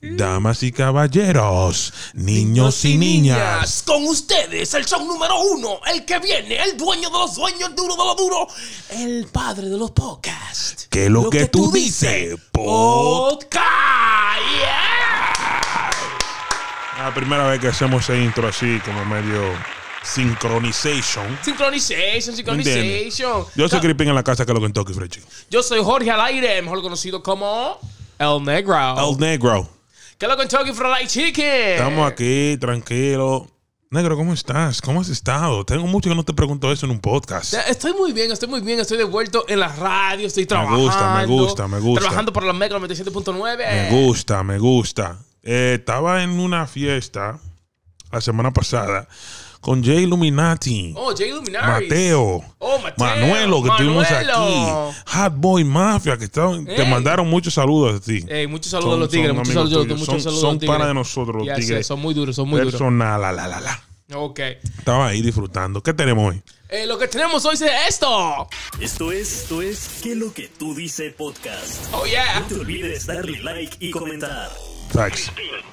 Damas y caballeros, niños y niñas. Con ustedes, el show número uno, el que viene, el dueño de los dueños, el duro de lo duro, el padre de los podcasts. Que lo, lo que, tú, dices, podcast. La primera vez que hacemos ese intro así, como medio sincronización. Synchronization, synchronization. Yo soy Gripping en la casa que lo que Kentucky Fried Yo soy Jorge al aire, mejor conocido como El Negro. El Negro. ¿Qué loco, con Chucky Fried Chicken? Estamos aquí, tranquilo. Negro, ¿cómo estás? ¿Cómo has estado? Tengo mucho que no te pregunto eso en un podcast. Estoy muy bien, estoy muy bien. Estoy devuelto en la radio, estoy trabajando. Me gusta, me gusta, me gusta. Trabajando por la Mega 97.9. Me gusta, me gusta. Eh, estaba en una fiesta la semana pasada con Jay Illuminati. Oh, Jay Illuminati. Mateo. Oh, Mateo. Manuelo, que tuvimos estuvimos aquí. Hot Boy Mafia, que te mandaron muchos saludos a ti. muchos saludos a los tigres. Muchos saludos, muchos son, saludos para de nosotros los tigres. son muy duros, son muy duros. Personal, la, la, la, la. Ok. Estaba ahí disfrutando. ¿Qué tenemos hoy? Eh, lo que tenemos hoy es esto. Esto es, esto es, ¿qué es lo que tú dices podcast? Oh, yeah. No te olvides darle like y comentar.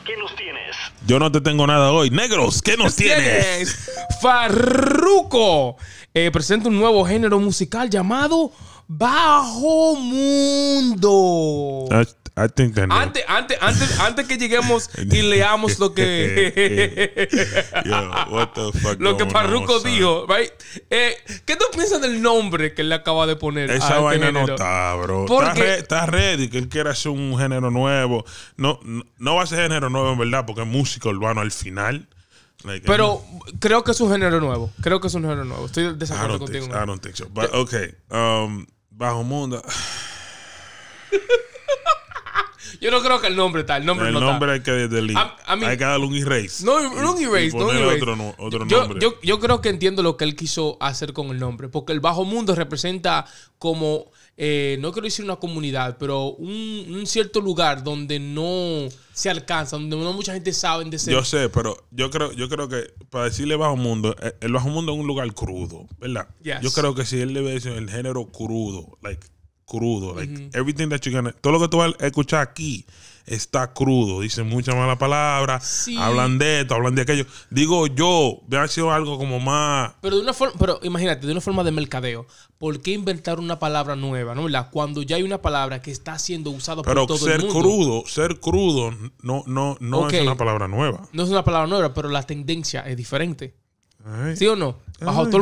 ¿qué nos tienes? Yo no te tengo nada hoy. Negros, ¿qué nos tienes? Farruco eh, presenta un nuevo género musical llamado Bajo Mundo. Ah, antes, ah, antes, antes, antes que lleguemos y leamos lo que. lo que Parruco dijo, eh, ¿Qué tú piensas del nombre que él le acaba de poner? Esa vaina no está, bro. Porque... Está, ready, que él quiera hacer un género nuevo. No, no, va a ser género nuevo, en verdad, porque es músico urbano al final. Pero creo que es un género nuevo. Creo que es un género nuevo. Estoy desacuerdo contigo. I don't think so. But, ok. Um, bajo mundo. Yo no creo que el nombre está. El nombre no está. hay que Hay que darle un erase. No, un erase. no Otro, nombre. Yo, creo que entiendo lo que él quiso hacer con el nombre. Porque el bajo mundo representa como. Eh, no quiero decir una comunidad, pero un, cierto lugar donde no se alcanza, donde no mucha gente sabe de ser. Yo sé, pero yo creo, yo creo que para decirle bajo mundo, eh, el bajo mundo es un lugar crudo, ¿verdad? Yo creo que si él le ve el género crudo, like crudo. Like, everything that todo lo que tú vas a escuchar aquí está crudo. Dicen muchas malas palabras, hablan de esto, hablan de aquello. Digo yo, si sido algo como más. Pero de una forma, pero imagínate, de una forma de mercadeo. ¿Por qué inventar una palabra nueva, no? La, cuando ya hay una palabra que está siendo usada por todo el mundo. Pero ser crudo, ser crudo no, no, no es una palabra nueva. No es una palabra nueva, pero la tendencia es diferente. ¿Sí o no?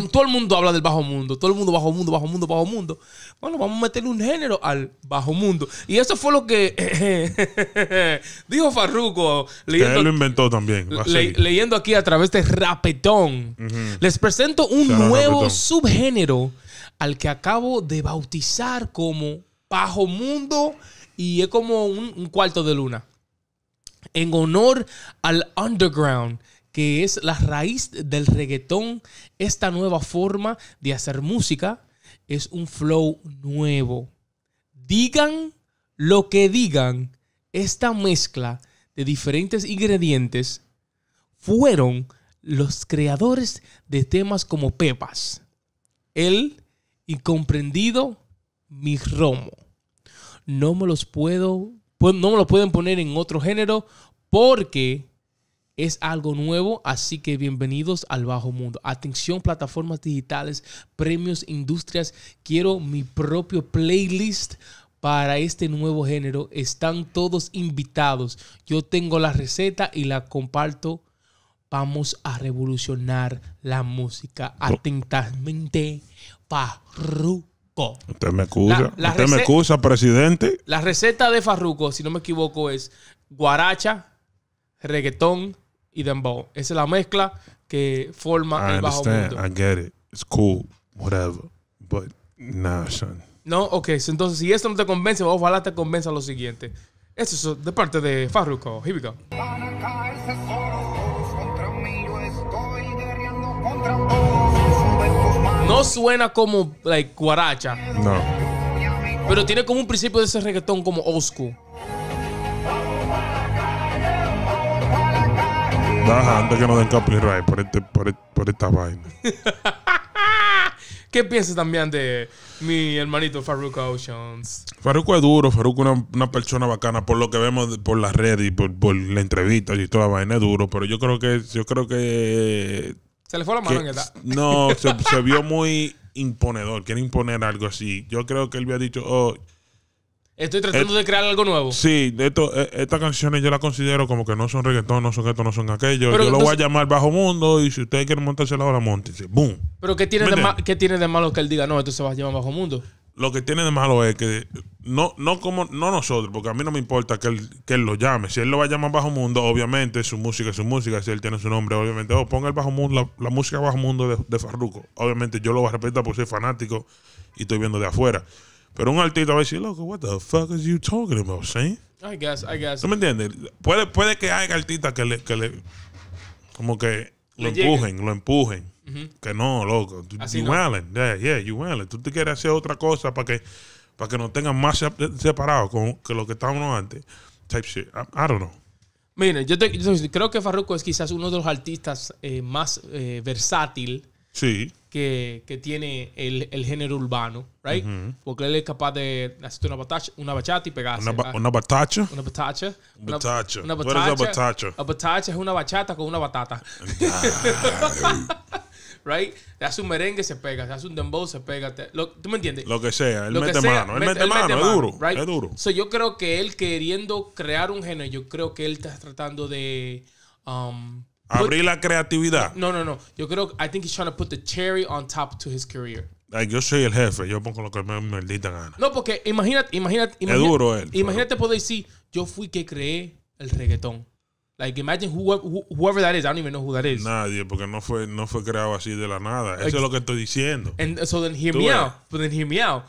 todo, el mundo habla del bajo mundo. Todo el mundo bajo mundo, bajo mundo, bajo mundo. Bueno, vamos a meterle un género al bajo mundo. Y eso fue lo que dijo Farruko. Leyendo, que él lo inventó también. leyendo aquí a través de Rapetón. Les presento un nuevo subgénero al que acabo de bautizar como bajo mundo y es como un cuarto de luna. En honor al underground que es la raíz del reggaetón, esta nueva forma de hacer música, es un flow nuevo. Digan lo que digan, esta mezcla de diferentes ingredientes fueron los creadores de temas como Pepas, El Incomprendido, Mi Romo. No me los puedo, pues, no me los pueden poner en otro género porque es algo nuevo, así que bienvenidos al Bajo Mundo. Atención, plataformas digitales, premios, industrias. Quiero mi propio playlist para este nuevo género. Están todos invitados. Yo tengo la receta y la comparto. Vamos a revolucionar la música. Atentamente, Farruko. Usted me excusa, me presidente. La receta de Farruco, si no me equivoco, es guaracha, reggaetón, y dembow. Esa es la mezcla que forma el bajo mundo. I get it. It's cool. Whatever. But nah, son. No, ok. Entonces, si esto no te convence, ojalá te convenza lo siguiente. Eso es de parte de Farruko. Here we go. No suena como, like, guaracha. No. Pero tiene como un principio de ese reggaetón como old antes que nos den copyright por, este, por, esta vaina. ¿Qué piensas también de mi hermanito Farruko Oceans? Farruko es duro, Farruko es una, persona bacana, por lo que vemos por las redes y por, por las entrevistas y toda la vaina es duro, pero yo creo que, yo creo que se le fue la mano en edad. No, se, se, vio muy imponedor. Quiere imponer algo así. Yo creo que él había dicho, oh, Estoy tratando eh, de crear algo nuevo. Sí, esto, eh, estas canciones yo las considero como que no son reggaetón, no son esto, no son aquello. yo lo voy a llamar Bajo Mundo y si ustedes quieren montarse la hora, montense. ¡Boom! Pero ¿qué tiene, de tiene de malo que él diga, no, esto se va a llamar Bajo Mundo? Lo que tiene de malo es que no, no como no nosotros, porque a mí no me importa que él, que él lo llame. Si él lo va a llamar Bajo Mundo, obviamente su música es su música. Si él tiene su nombre, obviamente, oh, ponga el Bajo Mundo, la, música Bajo Mundo de, de Farruko. Obviamente yo lo voy a respetar por ser fanático y estoy viendo de afuera. Pero un artista va a decir, loco, what the fuck is you talking about, Shane? I guess, I guess. ¿Tú me entiendes? Puede, puede que haya artistas que le, que le como que lo empujen, lo empujen. Que no, loco. Así you Yeah, yeah, you Allen. Tú te quieres hacer otra cosa para que, para que nos tengan más separados que lo que estábamos antes. Type shit. I, don't know. Mira, yo, creo que Farruko es quizás uno de los artistas eh, más eh, versátil sí. que, que tiene el, el, género urbano, right? Porque él es capaz de hacerte una batacha, una bachata y pegarse. Una, una batacha. Una batacha. Una batacha. Una batacha. Una batacha. es una bachata con una batata. right? Te hace un merengue, se pega. Le hace un dembow, se pega. lo, ¿Tú me entiendes? Lo que sea. Él mete mano. Él mete, mano. Es duro. Es duro. yo creo que él queriendo crear un género, yo creo que él está tratando de... Um, Abrir la creatividad. No, no, no. Yo creo, I think he's trying to put the cherry on top to his career. Like, yo soy el jefe, yo pongo lo que me maldita gana. No, porque imagínate, imagínate, imagínate. Es duro él. Imagínate poder decir, yo fui que creé el reggaetón. Like, imagine whoever, whoever, that is. I don't even know who that is. Nadie, porque no fue, no fue creado así de la nada. Eso es lo que estoy diciendo. And so then hear me out. But then hear me out.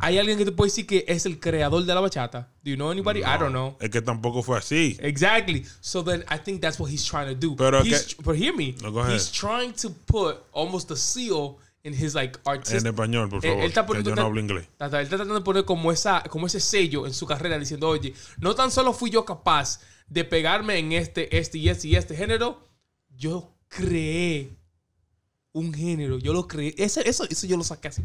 ¿Hay alguien que te puede decir que es el creador de la bachata? Do you know anybody? I don't know. Es que tampoco fue así. Exactly. So then I think that's what he's trying to do. Pero, he's, but hear me. No, He's trying to put almost a seal in his like En español, por eh, favor. Él, está que yo no hablo inglés. Él está tratando de poner como, esa, como ese sello en su carrera diciendo, oye, no tan solo fui yo capaz de pegarme en este, este y este y este género, yo creé un género. Yo lo creé. Ese, eso, eso yo lo saqué así.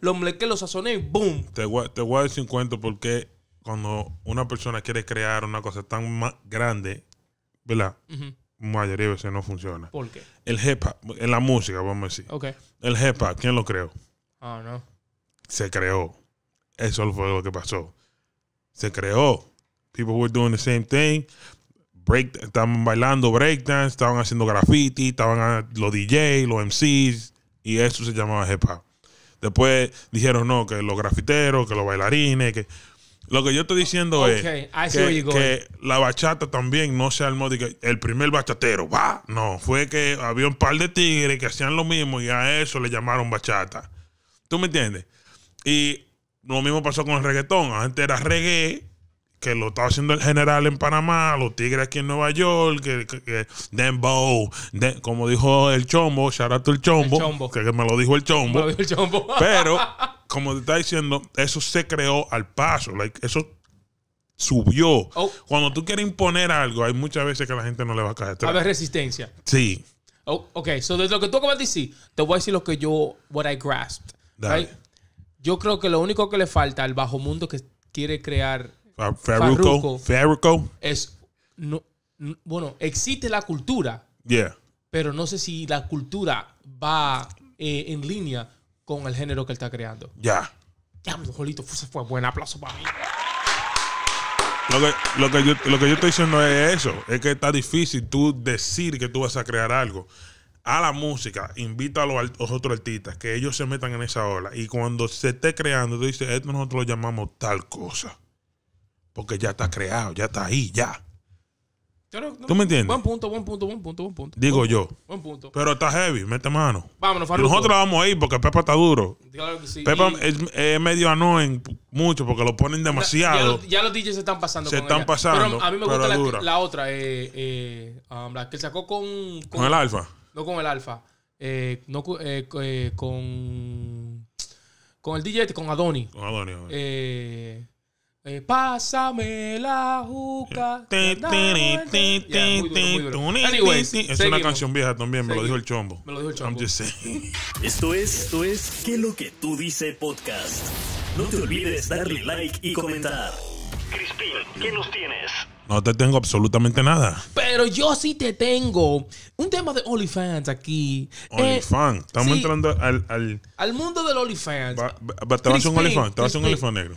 Lo mlequé, lo sazoné y ¡boom! Te voy, te a decir cuento porque cuando una persona quiere crear una cosa tan grande, ¿verdad? Mayoría veces no funciona. ¿Por qué? El hip hop, en la música, vamos a decir. Ok. El hip hop, ¿quién lo creó? Ah, no. Se creó. Eso fue lo que pasó. Se creó. People were doing the same thing estaban bailando breakdance, estaban haciendo graffiti, estaban ah, los DJs, los MCs, y eso se llamaba hip hop. Después dijeron, no, que los grafiteros, que los bailarines, que... Lo que yo estoy diciendo es que, la bachata también no se armó que el primer bachatero, va. No, fue que había un par de tigres que hacían lo mismo y a eso le llamaron bachata. ¿Tú me entiendes? Y lo mismo pasó con el reggaetón. gente era reggae que lo está haciendo el general en Panamá, los Tigres aquí en Nueva York, que, que, como dijo el Chombo, charato el Chombo, el chombo. Que, me lo dijo el Chombo. Pero, como te está diciendo, eso se creó al paso, eso subió. Oh. Cuando tú quieres imponer algo, hay muchas veces que la gente no le va a caer. A ver, resistencia. Sí. Oh, ok, so desde lo que tú acabas de decir, te voy a decir lo que yo, what I grasped. Yo creo que lo único que le falta al bajo mundo que quiere crear Farruko. Farruko. Es, no, bueno, existe la cultura. Yeah. Pero no sé si la cultura va eh, en línea con el género que él está creando. Ya. fue. Buen aplauso para mí. Lo que, yo, lo que yo estoy diciendo es eso. Es que está difícil tú decir que tú vas a crear algo a la música, invita a los, otros artistas que ellos se metan en esa ola. Y cuando se esté creando, tú dices, esto nosotros lo llamamos tal cosa. Porque ya está creado, ya está ahí, ya. ¿Tú me entiendes? Buen punto, buen punto, buen punto, buen punto. Digo yo. buen punto. Pero está heavy, mete mano. Vámonos, Nosotros vamos a ir porque Pepa está duro. Claro que sí. Pepa es, medio anoen mucho porque lo ponen demasiado. Ya, los DJs se están pasando. Se están pasando. Pero a mí me gusta la, otra, eh, eh, um, la que sacó con, con, el Alfa. No con el Alfa. Eh, no, eh, con. Con el DJ, con Adoni. Con Adoni. Eh. Eh, pásame la juca. es una canción vieja también, me lo dijo el chombo. Me lo dijo el chombo. Esto es, esto es ¿Qué lo que tú dices podcast? No te olvides darle like y comentar. Crispin, ¿qué nos tienes? No te tengo absolutamente nada. Pero yo sí te tengo un tema de OnlyFans aquí. OnlyFans. Eh, Estamos entrando al, al, mundo del OnlyFans. te vas a un OnlyFans. Te vas a un OnlyFans negro.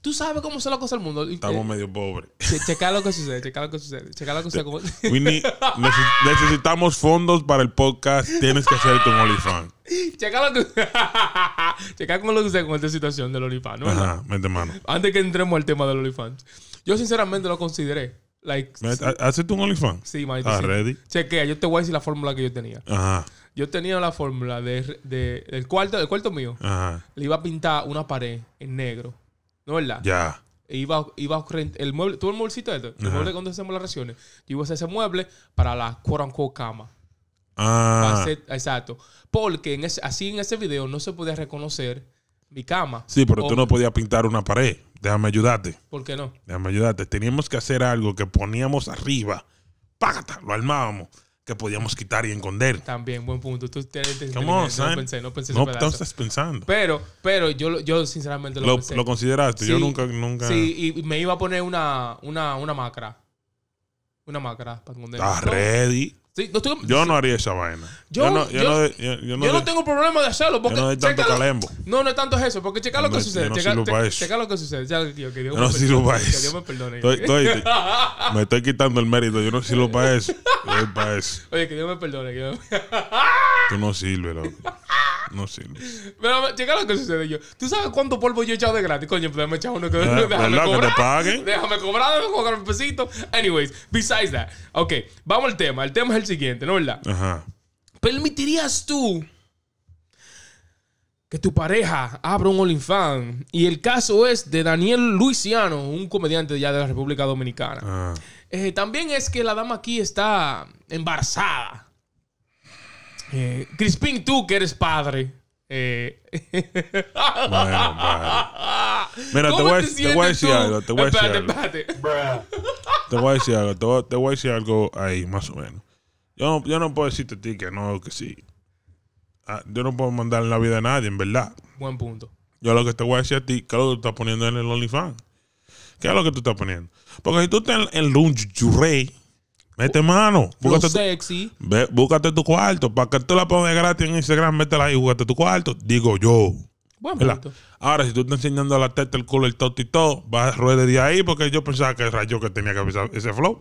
Tú sabes cómo son las cosas del mundo. Estamos eh, medio pobres. checa lo que sucede, checa lo que sucede, checa lo que sucede. Winnie, necesitamos fondos para el podcast. Tienes que hacer tu OnlyFans. Checa lo que. checa cómo lo que sucede con esta situación del OnlyFans. ¿no? Ajá, mete mano. Antes que entremos al tema del OnlyFans. Yo sinceramente lo consideré. Like, ¿Haces tu OnlyFans? Sí, maestro. Ah, ready? Chequea, yo te voy a decir la fórmula que yo tenía. Ajá. Yo tenía la fórmula de, de, del, cuarto, del cuarto mío. Ajá. Le iba a pintar una pared en negro ¿No es verdad? Ya. Iba, iba a el mueble, Tú el mueblecito este, el mueble cuando hacemos las reacciones. Yo iba a hacer ese mueble para la quote cama. Ah. exacto. Porque así en ese video no se podía reconocer mi cama. Sí, pero tú no podías pintar una pared. Déjame ayudarte. ¿Por qué no? Déjame ayudarte. Teníamos que hacer algo que poníamos arriba. Págata, lo armábamos que podíamos quitar y esconder. También, buen punto. Tú tienes no pensé, no pensé No estás pensando. Pero, pero yo, yo sinceramente lo, lo pensé. Lo consideraste. yo nunca, nunca... Sí, y me iba a poner una, una, una macra. Una macra para esconder. ¿Estás ready? Yo no haría esa vaina. Yo, yo, no, yo, yo no, tengo problema de hacerlo. Porque no tanto calembo. No, no es tanto eso. Porque checa lo que sucede. checa, lo que sucede. yo no sirvo para eso. Que Dios me perdone. me estoy quitando el mérito. Yo no sirvo para eso. Oye, que Dios me perdone. Que Dios me... Tú no sirves, loco. No sirve. Pero checa lo que sucede yo. ¿Tú sabes cuánto polvo yo he echado de gratis? Coño, pues déjame echar uno que. no ah, me verdad, cobrar. Que Déjame cobrar, déjame cobrar pesito. Anyways, besides that. Ok, vamos al tema. El tema es el siguiente, ¿no verdad? Ajá. ¿Permitirías tú que tu pareja abra un OnlyFans? Y el caso es de Daniel Luisiano, un comediante ya de la República Dominicana. Ah. Eh, también es que la dama aquí está embarazada. Eh, Crispín, tú que eres padre. Eh, bueno, Mira, te voy, a decir algo. Te voy a decir algo. Te ahí, más o menos. Yo no, yo no puedo decirte a ti que no, que sí. Ah, yo no puedo mandar en la vida a nadie, en verdad. Buen punto. Yo lo que te voy a decir a ti, ¿qué es lo que tú estás poniendo en el OnlyFans? ¿Qué es lo que tú estás poniendo? Porque si tú estás en el lunch, Mete mano. Búscate, sexy. búscate tu cuarto. Para que tú la pongas gratis en Instagram, métela ahí y búscate tu cuarto. Digo yo. Bueno, Ahora, si tú estás enseñando la teta, el culo, el toto y todo, vas ruede de ahí porque yo pensaba que era yo que tenía que avisar ese flow.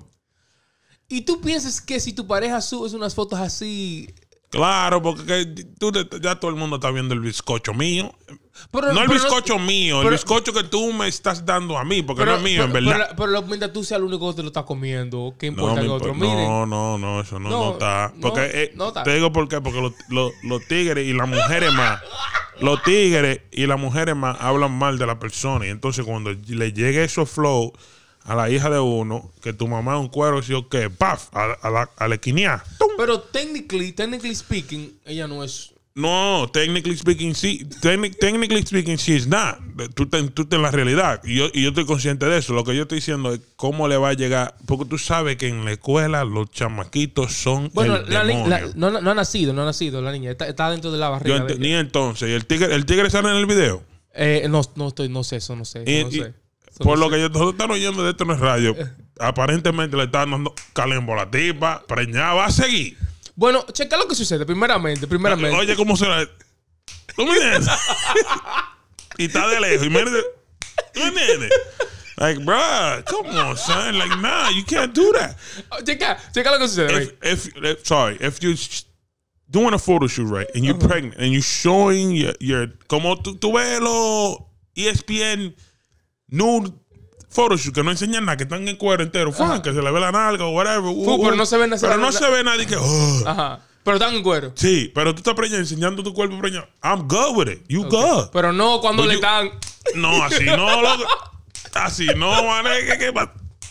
¿Y tú piensas que si tu pareja sube unas fotos así Claro, porque tú, ya todo el mundo está viendo el bizcocho mío. no el bizcocho mío, el bizcocho que tú me estás dando a mí, porque no es mío, en verdad. Pero, mientras tú seas el único que te lo estás comiendo, ¿qué importa no, otro No, no, no, eso no, no, está. Porque, eh, Te digo por qué, porque los, tigres y las mujeres más, los tigres y las mujeres más hablan mal de la persona. Y entonces cuando le llega eso flow a la hija de uno, que tu mamá es un cuero, yo, ¿qué? ¡Paf! A, a la, a la pero technically, technically speaking, ella no es. No, technically speaking, sí. technically speaking, sí es nada. Tú estás en la realidad. Y yo, y yo estoy consciente de eso. Lo que yo estoy diciendo es cómo le va a llegar. Porque tú sabes que en la escuela los chamaquitos son. Bueno, la, no, no, ha nacido, no ha nacido la niña. Está, dentro de la barriga. ni entonces. ¿Y el tigre, el tigre sale en el video? Eh, no, no, estoy, no sé eso, no sé. por lo que yo, nosotros oyendo de esto no es radio. aparentemente le están dando calembo a la tipa, preñada, va a seguir. Bueno, checa lo que sucede, primeramente, primeramente. Oye, ¿cómo será? ¿Tú me y está de lejos, y me ¿Tú me Like, bro, come on, son. Like, nah, you can't do that. Checa, checa lo que sucede. If, if, sorry, if you're doing a photo shoot, right, and you're pregnant, and you're showing your, your como tu, tu ves ESPN nude que no enseñan nada, que están en cuero entero, que se le ve la nalga o whatever. pero uh, no se ve nada. Pero no se ve nadie que. Ajá. Pero están en cuero. Sí, pero tú estás preñando enseñando tu cuerpo preñado. I'm good with it. You good. Pero no cuando le dan... están. No, así no, Así no, mané,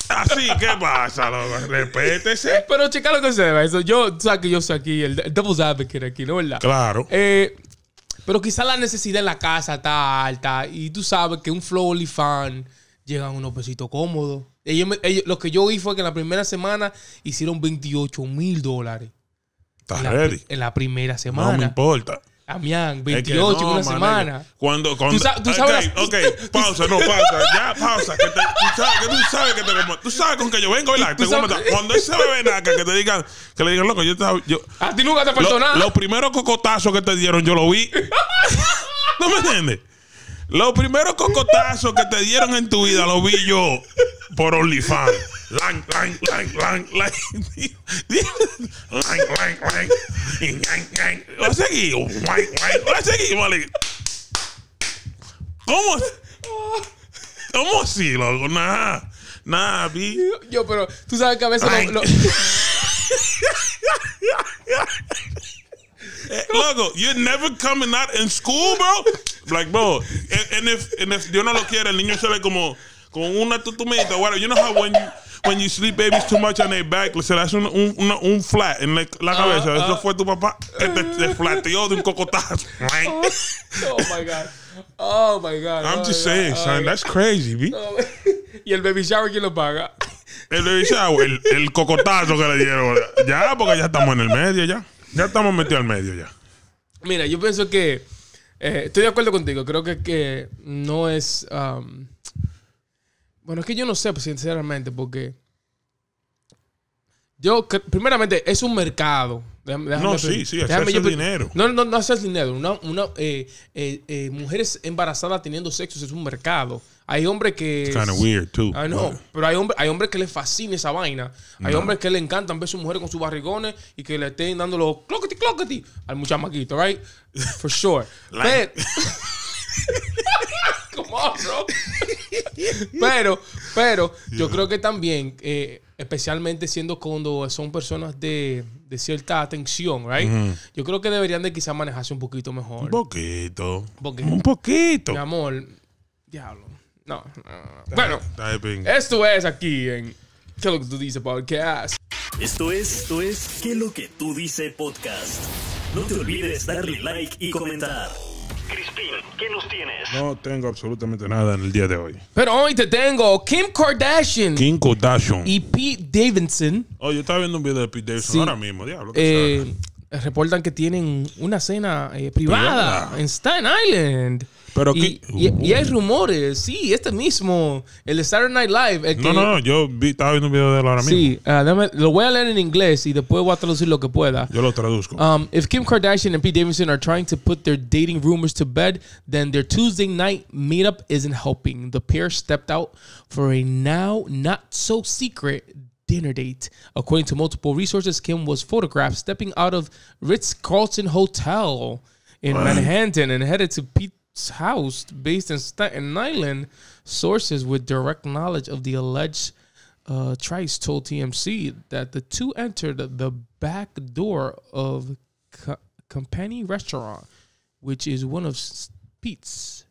Así, ¿qué pasa, loco? Respétese. Pero checa lo que se ve. yo, tú sabes que yo soy aquí, el que advocate aquí, ¿no verdad? Claro. Eh, pero quizás la necesidad en la casa está alta y tú sabes que un flowly fan llegan unos pesitos cómodos. lo que yo vi fue que en la primera semana hicieron 28 mil dólares. ¿Estás ready? En la primera semana. No me importa. Damián, 28 es una semana. cuando, ¿Tú, sabes, ok, pausa, no, pausa, ya, pausa. Que tú, sabes, que tú sabes que Tú sabes con que yo vengo, ¿verdad? Te cuando él bebé nada que te digan, que le digan, loco, yo te. Yo, a ti nunca te perdonaron. Los primeros cocotazos que te dieron, yo lo vi. ¿No me entiendes? Los primeros cocotazos que te dieron en tu vida los vi yo por OnlyFans. Lang, lang, lang, lang, lang. Lang, lang, a seguir. a ¿Cómo? ¿Cómo así, loco? Nada. Nada, vi. Yo, pero tú sabes que a veces lo... Loco, you never coming out in school, bro. Like, bro, and, if and if yo no lo quiero el niño sale como con una tutumita, whatever. You know how when you when you sleep babies too much on their back, le hace un, un, flat en la, ah, cabeza. Eso ah. fue tu papá. Eh, te, flateó de un cocotazo. Oh, oh my God. Oh my God. I'm oh just saying, son. That's crazy, B. ¿Y el baby shower quién lo paga? El baby shower, el, el cocotazo que le dieron. Ya, porque ya estamos en el medio, ya. Ya estamos metidos al medio ya. Mira, yo pienso que eh, estoy de acuerdo contigo. Creo que, que no es. Um, bueno, es que yo no sé, pues, sinceramente, porque. Yo, primeramente, es un mercado. no, sí, sí, Es dinero. No, no, no haces dinero. Una, una eh, eh, eh mujeres embarazadas teniendo sexo es un mercado. Hay hombres que. Kind of weird, too. I know. Pero hay, hombres, hay hombres que les fascina esa vaina. Hay hombres que le encantan ver a su mujer con sus barrigones y que le estén dando los clockety, clockety al muchamaquito, right? For sure. Pero. pero, yo creo que también, eh, especialmente siendo cuando son personas de, cierta atención, right? Yo creo que deberían de quizás manejarse un poquito mejor. Un poquito. Un poquito. Un poquito. Mi amor, diablo. No, Bueno, esto es aquí en ¿Qué es lo que tú dices podcast? Esto es, esto es ¿Qué es lo que tú dices podcast? No te olvides darle like y comentar. Crispin, ¿qué nos tienes? No tengo absolutamente nada en el día de hoy. Pero hoy te tengo Kim Kardashian. Kim Kardashian. Y Pete Davidson. Oh, yo estaba viendo un video de Pete Davidson ahora mismo, diablo. Eh, reportan que tienen una cena eh, privada en Staten Island. Pero y, y, hay uh. rumores, sí, este mismo, el Saturday Night Live. no, no, yo estaba viendo un video de él ahora mismo. Sí, ah, lo voy a leer en inglés y después voy a traducir lo que pueda. Yo lo traduzco. Um, if Kim Kardashian and Pete Davidson are trying to put their dating rumors to bed, then their Tuesday night meetup isn't helping. The pair stepped out for a now not so secret dinner date. According to multiple resources, Kim was photographed stepping out of Ritz Carlton Hotel in Manhattan and headed to Pete's house based in Staten Island. Sources with direct knowledge of the alleged uh, Trice told TMC that the two entered the back door of Co- Company Restaurant, which is one of Pete's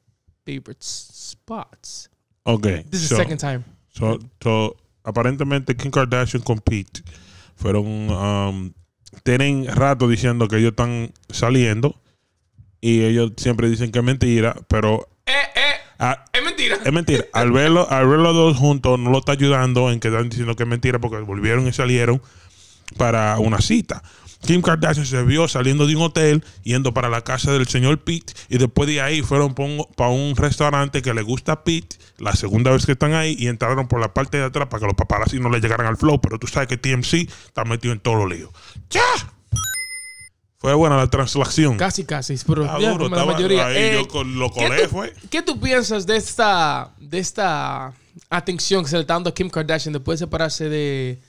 favorite spots. Okay. This is so, second time. So, so aparentemente Kim Kardashian con fueron um, tienen rato diciendo que ellos están saliendo y ellos siempre dicen que es mentira, pero eh, eh, ah, es mentira. Es mentira. Al verlo, al los dos juntos no lo está ayudando en que están diciendo que es mentira porque volvieron y salieron para una cita. Kim Kardashian se vio saliendo de un hotel, yendo para la casa del señor Pete, y después de ahí fueron para un restaurante que le gusta a Pete, la segunda vez que están ahí, y entraron por la parte de atrás para que los paparazzi no le llegaran al flow, pero tú sabes que TMC está metido en todo lo lío. ¡Ya! Fue buena la transacción. Casi, casi. Pero la mayoría. Ahí eh, lo colé, ¿qué tú, fue. ¿Qué tú piensas de esta, de esta atención que se le está dando a Kim Kardashian después de separarse de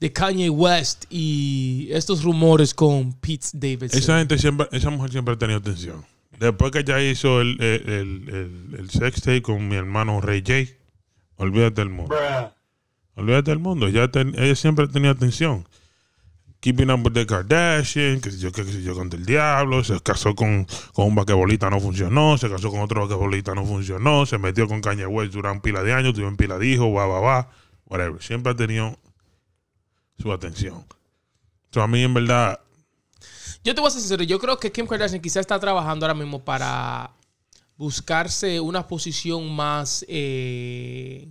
de Kanye West y estos rumores con Pete Davidson. Esa gente siempre, esa mujer siempre ha tenido tensión. Después que ya hizo el, el, sex tape con mi hermano Ray J, olvídate del mundo. Olvídate del mundo. Ella, siempre ha tenido tensión. Keeping Up with the Kardashian, que sé yo, que yo, contra el diablo, se casó con, un baquebolista, no funcionó, se casó con otro baquebolista, no funcionó, se metió con Kanye West durante un pila de años, tuvo un pila de hijos, va, va, va, whatever. Siempre ha tenido su atención. Entonces, a mí, en verdad. Yo te voy a ser sincero, yo creo que Kim Kardashian quizás está trabajando ahora mismo para buscarse una posición más. Eh,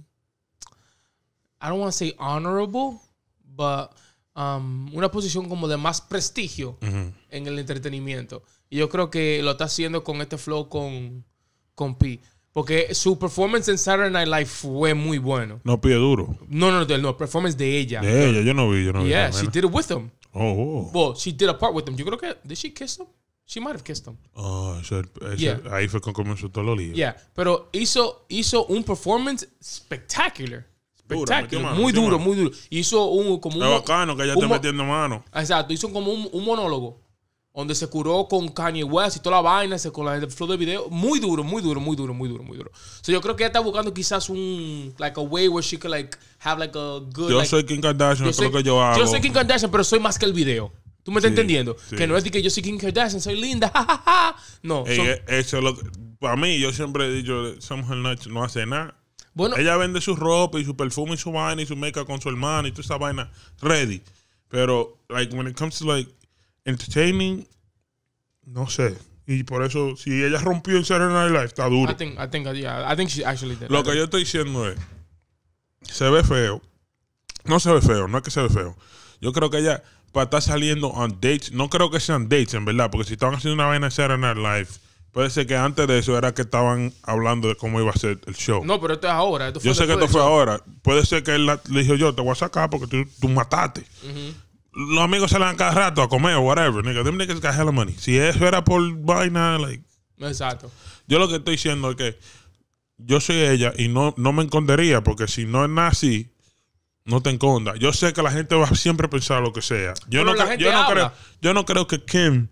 I don't want to say honorable, but. Um, una posición como de más prestigio en el entretenimiento. Y yo creo que lo está haciendo con este flow con, con Pi. Porque su performance en Saturday Night Live fue muy bueno. No pide duro. No, no, no, no, performance de ella. De ella, yo no vi, yo no vi. Yeah, she did it with him. Oh, oh. Well, she did a part with him. Yo creo que, did she kiss him? She might have kissed him. Oh, ese, ese, ahí fue con comenzó todo lo lío. Yeah, pero hizo, hizo un performance espectacular. Espectacular, muy duro, muy duro. Hizo un como un. Es bacano que ella esté metiendo mano. Exacto, hizo como un, un monólogo donde se curó con Kanye West y toda la vaina, se, con la, el flow de video. Muy duro, muy duro, muy duro, muy duro, muy duro. So yo creo que ella está buscando quizás un, like a way where she could like have like a good. Yo soy Kim Kardashian, yo es lo que yo hago. Yo soy Kim Kardashian, pero soy más que el video. ¿Tú me estás entendiendo? Que no es de que yo soy Kim Kardashian, soy linda, no. E, eso es lo que, para mí, yo siempre he dicho, Samuel Nacho no hace nada. Bueno, ella vende su ropa y su perfume y su vaina y su make con su hermana y toda esa vaina ready. Pero, like, when it comes to like Entertaining, no sé. Y por eso, si ella rompió en Serena Night Live, está duro. Lo que yo estoy diciendo es, se ve feo. No se ve feo, no es que se ve feo. Yo creo que ella, para estar saliendo on dates, no creo que sean dates, en verdad, porque si estaban haciendo una vaina en Saturday Night Live, puede ser que antes de eso era que estaban hablando de cómo iba a ser el show. No, pero esto es ahora. yo sé que esto fue ahora. Puede ser que él le dijo yo, te voy a sacar porque tú, mataste los amigos salen cada rato a comer o whatever, nigga. niggas got money. Si eso era por vaina, like. Exacto. Yo lo que estoy diciendo es que yo soy ella y no, no me encondería porque si no es nazi, no te enconda. Yo sé que la gente va siempre a pensar lo que sea. Yo, no, yo, no creo, yo no creo que Kim.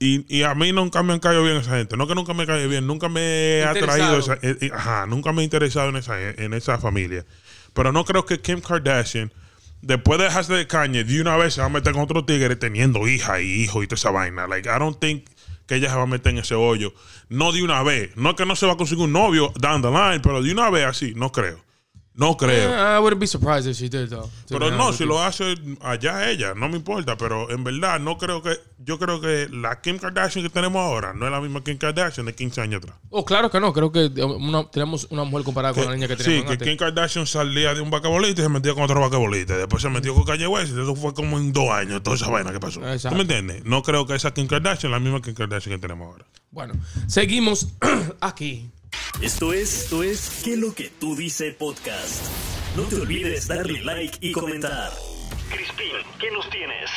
Y, a mí nunca me han caído bien esa gente. No que nunca me caído bien, nunca me ha atraído eh, eh, ajá, nunca me he interesado en esa, en esa familia. Pero no creo que Kim Kardashian después de dejarse de caña, de una vez se va a meter con otro tigre teniendo hija y hijo y toda esa vaina. Like, I don't think que ella se va a meter en ese hoyo. No de una vez. No que no se va a conseguir un novio down the line, pero de una vez así, no creo. No creo. Eh, I wouldn't be surprised if she did, though. Pero no, si lo hace allá ella, no me importa. Pero en verdad, no creo que. Yo creo que la Kim Kardashian que tenemos ahora no es la misma Kim Kardashian de 15 años atrás. Oh, claro que no. Creo que eh, tenemos una mujer comparada con la niña que tenemos. Sí, que Kim Kardashian salía de un vacabolista y se metía con otro vaquebolito. Después se metió con Kanye West. Y eso fue como en dos años, toda esa vaina que pasó. ¿Tú me entiendes? No creo que esa Kim Kardashian es la misma Kim Kardashian que tenemos ahora. Bueno, seguimos aquí esto es, esto es, ¿qué lo que tú dices? podcast? No te olvides darle like y comentar. Crispín, ¿qué nos tienes?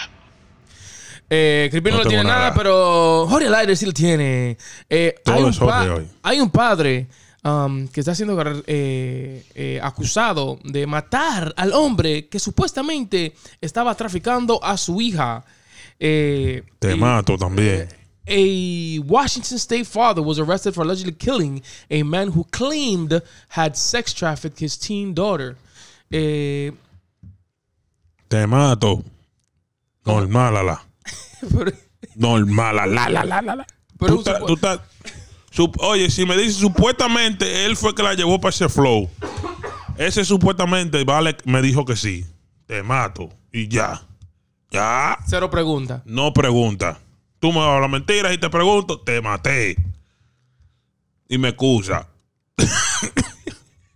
Eh, Crispín no, tiene nada, pero Jorge al aire sí lo tiene. Eh, hay, un hoy. hay, un padre um, que está siendo eh, acusado de matar al hombre que supuestamente estaba traficando a su hija. Te mato también a Washington state father was arrested for allegedly killing a man who claimed had sex trafficked his teen daughter. Eh, Te mato. Normal, Normala, la, la, la, la, la. Pero tú, estás... oye, si me dices supuestamente él fue que la llevó para ese flow. Ese supuestamente, vale, me dijo que sí. Te mato. Y ya. Ya. Cero pregunta. No pregunta. Tú me hablas mentiras y te pregunto, te maté. Y me excusa.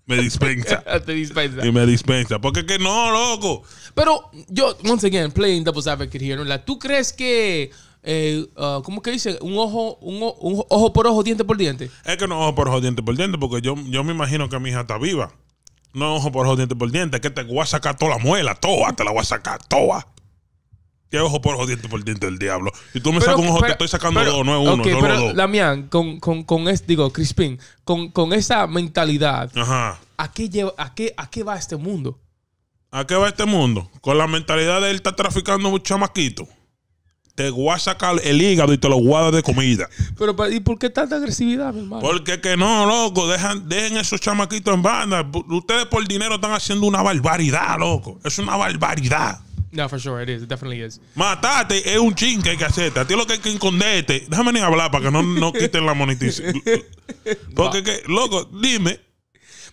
me dispensa. te dispensa. Y me dispensa. Porque que no, loco. Pero yo, once again, playing double advocate here, ¿no? ¿Tú crees que... Eh, uh, ¿Cómo que dice? Un ojo, un, por ojo, diente por diente. Es que no ojo por ojo, diente por diente, porque yo, yo me imagino que mi hija está viva. No ojo por ojo, diente por diente, Es que te voy a sacar toda la muela, toda, te la voy a sacar, toda. Te ojo por ojo, diente por diente del diablo. Si tú me sacas un ojo, te estoy sacando dos, no es uno, pero, dos. Damián, con, con, digo, Crispin, con, con esa mentalidad, ¿a, qué a, qué, va este mundo? ¿A qué va este mundo? Con la mentalidad de él está traficando un chamaquito. Te voy a sacar el hígado y te lo guardas de comida. Pero, ¿y por qué tanta agresividad, mi hermano? Porque que no, loco. dejen esos chamaquitos en banda. Ustedes por dinero están haciendo una barbaridad, loco. Es una barbaridad. No, for sure, it is. It definitely is. Matarte es un chin que hay que hacerte. A ti lo que hay que esconderte. Déjame ni hablar para que no, no quiten la monetización. Porque, que, loco, dime.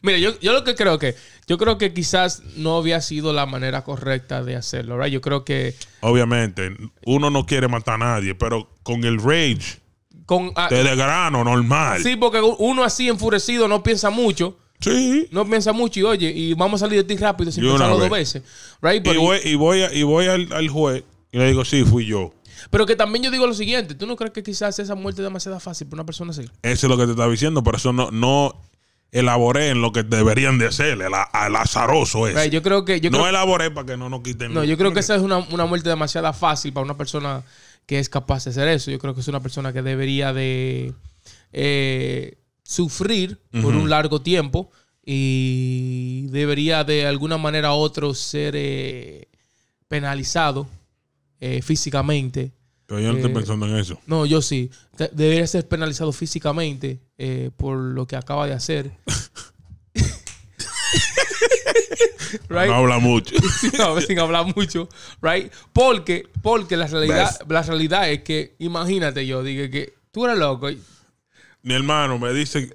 Mira, yo, yo, lo que creo que. Yo creo que quizás no había sido la manera correcta de hacerlo, ¿verdad? Yo creo que. Obviamente, uno no quiere matar a nadie, pero con el rage. Con, ah, de grano normal. Sí, porque uno así enfurecido no piensa mucho. Sí. No piensa mucho y oye, y vamos a salir de ti rápido sin pensarlo dos veces. y voy, y voy, y voy al, juez y le digo, sí, fui yo. Pero que también yo digo lo siguiente, ¿tú no crees que quizás esa muerte es demasiado fácil para una persona así? Eso es lo que te estaba diciendo, por eso no, no elaboré en lo que deberían de hacerle el, azaroso es. yo creo que, yo no elaboré para que no nos quiten. No, yo creo que esa es una, una muerte demasiado fácil para una persona que es capaz de hacer eso. Yo creo que es una persona que debería de... Eh, sufrir por un largo tiempo y debería de alguna manera u otro ser eh, penalizado eh, físicamente. Pero yo no estoy eh, pensando en eso. No, yo sí. Debería ser penalizado físicamente por lo que acaba de hacer. No habla mucho. no, sin hablar mucho, right? Porque, porque la realidad, la realidad es que, imagínate yo, dije que tú eres loco, mi hermano me dice,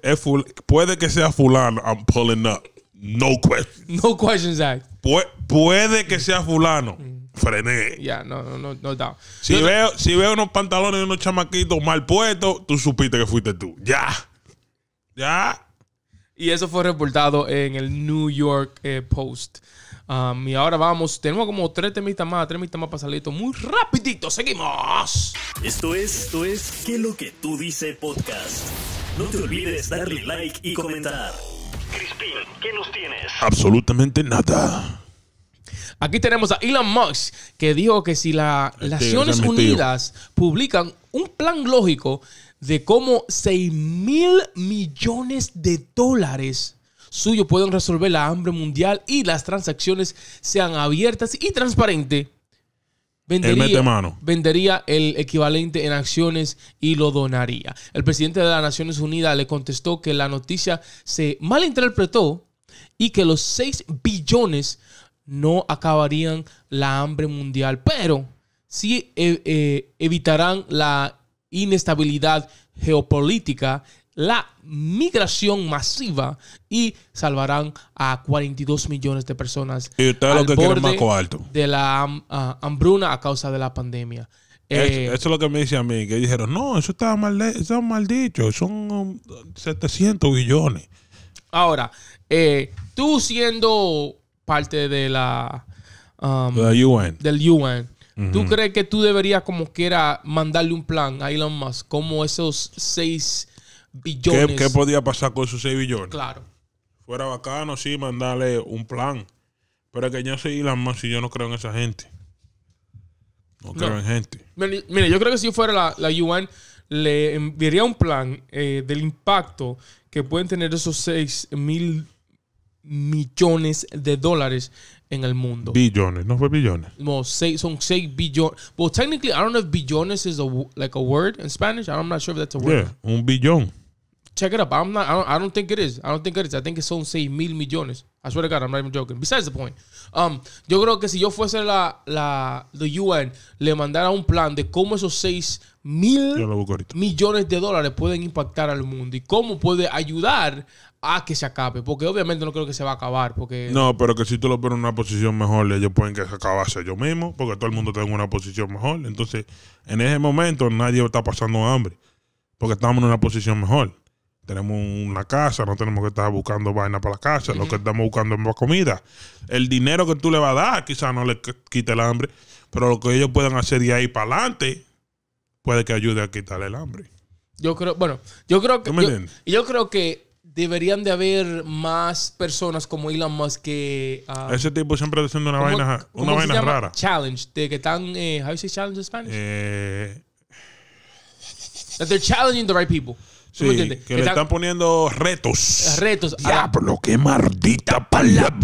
puede que sea fulano, I'm pulling up. No question No question, Zach puede que sea fulano. Mm. Frené. Ya, no, no, no, no Si, veo, si veo unos pantalones de unos chamaquitos mal puestos, tú supiste que fuiste tú. Ya. Ya. Y eso fue reportado en el New York eh, Post y ahora vamos, tenemos como tres temitas más, tres temitas más para salir muy rapidito. Seguimos. Esto es, esto es, ¿qué es lo que tú dices podcast? No te olvides darle like y comentar. Crispin, ¿qué nos tienes? Absolutamente nada. Aquí tenemos a Elon Musk, que dijo que si este las Naciones Unidas publican un plan lógico de como 6 mil millones de dólares suyo pueden resolver la hambre mundial y las transacciones sean abiertas y transparentes, vendería, mano. vendería el equivalente en acciones y lo donaría. El presidente de las Naciones Unidas le contestó que la noticia se malinterpretó y que los 6 billones no acabarían la hambre mundial, pero sí eh, eh, evitarán la inestabilidad geopolítica la migración masiva y salvarán a 42 millones de personas. Y De la ah, hambruna a causa de la pandemia. Eh, eso, es lo que me dice a mí, que dijeron, no, eso está mal, está mal dicho, son 700 um, billones. Ahora, eh, tú siendo parte de la... UN. Del UN. ¿Tú crees que tú deberías como quiera mandarle un plan a Elon Musk, como esos seis billones. ¿Qué, ¿Qué, podía pasar con esos 6 billones? Claro. Fuera bacano, sí, mandarle un plan. Pero que yo soy las más y yo no creo en esa gente. No creo en gente. Mire, yo creo que si fuera la, la UN, le enviaría un plan eh, del impacto que pueden tener esos 6 mil millones de dólares en el mundo. Billones, no fue billones. No, seis, son 6 billones. Well, technically, I don't know if billones is a, like a word in Spanish. I'm not sure if that's a word. Yeah, un billón. Check it up. I'm not, I don't, I don't think it is. I don't think it is. I think it's son 6 mil millones. I swear to God, I'm not even joking. Besides the point. Um, yo creo que si yo fuese la, la the UN, le mandara un plan de cómo esos 6 mil millones de dólares pueden impactar al mundo y cómo puede ayudar a que se acabe, porque obviamente no creo que se va a acabar. porque No, pero que si tú lo pones en una posición mejor, ellos pueden que se acabase ellos mismos, porque todo el mundo está una posición mejor. Entonces, en ese momento nadie está pasando hambre, porque estamos en una posición mejor. Tenemos una casa, no tenemos que estar buscando vaina para la casa, lo que estamos buscando es más comida. El dinero que tú le vas a dar quizás no le quite el hambre, pero lo que ellos puedan hacer de ahí para adelante puede que ayude a quitarle el hambre. Yo creo, bueno, yo creo que... yo creo que deberían de haber más personas como Elon Musk que... Uh, Ese tipo siempre está haciendo una vaina, una vaina rara. Challenge, de que están... Eh, how you say challenge in Spanish? Eh... That they're challenging the right people. Que, le están poniendo retos. Retos. Diablo, que qué maldita palabra.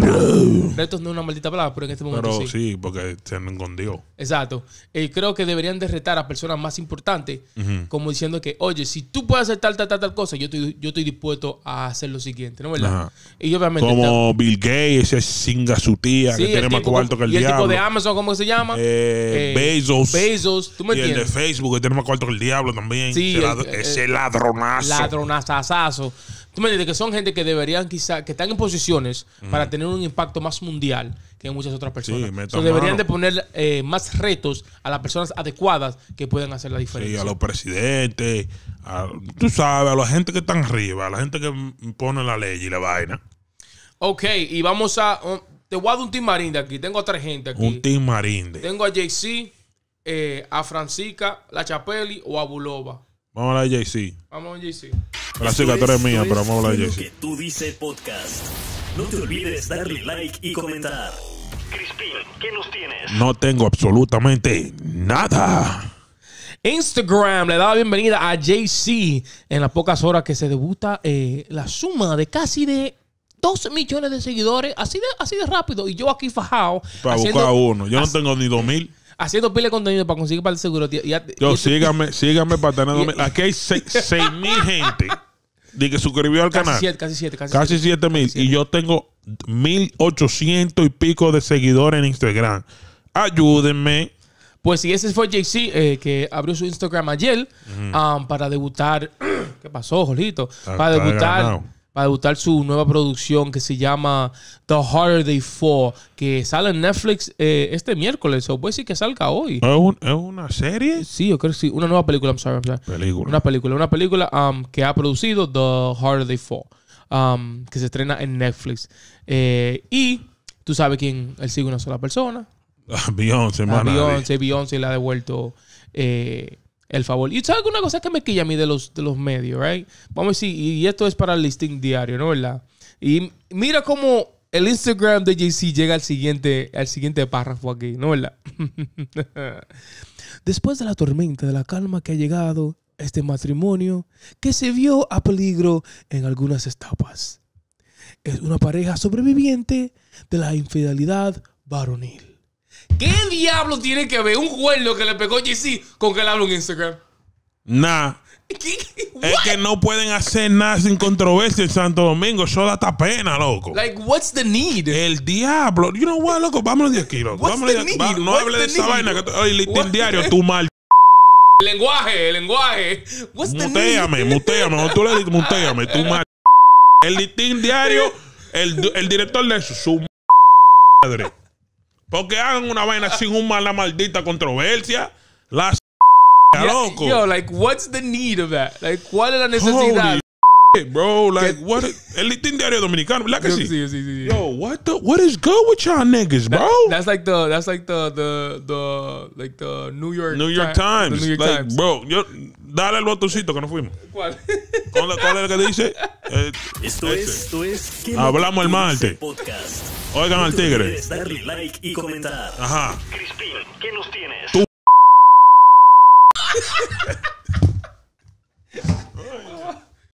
Retos no es una maldita palabra, pero en este momento pero, sí. porque se engondió Exacto. Eh, creo que deberían de retar a personas más importantes, como diciendo que, oye, si tú puedes hacer tal, tal, tal, tal cosa, yo estoy, yo estoy dispuesto a hacer lo siguiente, ¿no verdad? Y obviamente... Como Bill Gates, ese singa su que tiene más cuarto que el y diablo. el tipo de Amazon, ¿cómo se llama? Eh, eh, Bezos. Bezos, tú me y entiendes. Y el de Facebook, que tiene más cuarto que el diablo también. Sí, ese, ladronazo ladronazazazo. Tú me dices que son gente que deberían quizá, que están en posiciones para tener un impacto más mundial que muchas otras personas. Sí, deberían de poner eh, más retos a las personas adecuadas que puedan hacer la diferencia. Sí, a los presidentes, tú sabes, a la gente que está arriba, a la gente que pone la ley y la vaina. Ok, y vamos a... Um, te voy a dar un team marinde aquí. Tengo a tres gente aquí. Un team marinde. Tengo a JC, eh, a Francisca, la Chapeli o a Buloba Vamos a hablar de Vamos a JC. La chica, es mía, pero vamos a hablar de tú dices podcast. No te olvides darle like y comentar. Crispin, ¿qué nos tienes? No tengo absolutamente nada. Instagram le da la bienvenida a J.C. en las pocas horas que se debuta eh, la suma de casi de 2 millones de seguidores, así de, así de rápido. Y yo aquí fajado. Para haciendo, buscar uno. Yo no tengo ni 2 mil haciendo pile de contenido para conseguir para el seguro. yo, síganme, síganme para tener. Eh, aquí hay 6 mil gente de que suscribió al canal. casi 7, casi 7. Casi 7 mil. Y yo tengo 1800 y pico de seguidores en Instagram. Ayúdenme. Pues si ese fue JC eh, que abrió su Instagram ayer um, para debutar. ¿Qué pasó, Jolito? Para debutar para debutar su nueva producción que se llama The Harder They Fall, que sale en Netflix eh, este miércoles, o puede ser que salga hoy. ¿Es, una serie? Sí, yo creo que sí, una nueva película, I'm sorry, I'm Película. Una película, una película um, que ha producido The Harder They Fall, um, que se estrena en Netflix. Eh, y tú sabes quién, él sigue una sola persona. Beyoncé, Beyoncé, Beyoncé le ha devuelto... Eh, el favor. Y sabes cosa que me quilla a mí de los, de los medios, right? Vamos a decir, y esto es para el listing diario, ¿no? ¿Verdad? Y mira cómo el Instagram de JC llega al siguiente, al siguiente párrafo aquí, ¿no? ¿Verdad? Después de la tormenta, de la calma que ha llegado este matrimonio, que se vio a peligro en algunas etapas. Es una pareja sobreviviente de la infidelidad varonil ¿Qué diablo tiene que ver un cuerno que le pegó G.C. con que le hablo en Instagram? Nah. Es que no pueden hacer nada sin controversia en Santo Domingo. Eso da esta pena, loco. Like, what's the need? El diablo. You know what, loco? Vámonos de aquí, loco. Vámonos de aquí. no hable de esa vaina. Que, oye, el diario, tú mal. El lenguaje, el lenguaje. What's muteame, the muteame. tú le dices muteame, tú mal. El listín diario, el, el director de eso, su madre. Porque hagan una vaina sin mala maldita controversia. La yeah, loco. Yo, like, what's the need of that? Like, ¿cuál es la necesidad? Holy bro, like, what? El listín dominicano, ¿verdad que sí? Sí, sí, sí. Yo, what the, what is good with y'all niggas, bro? That, that's like the, that's like the, the, the, like the New York, New York Times, New York like, Times. bro, yo, Dale el botoncito que nos fuimos. ¿Cuál? ¿Cuál es el que dice? Eh, esto, es, este. esto es. Hablamos el martes. Podcast. Oigan al tigre. Darle like y comentar. Ajá. Crispín, ¿qué nos tienes? Tú.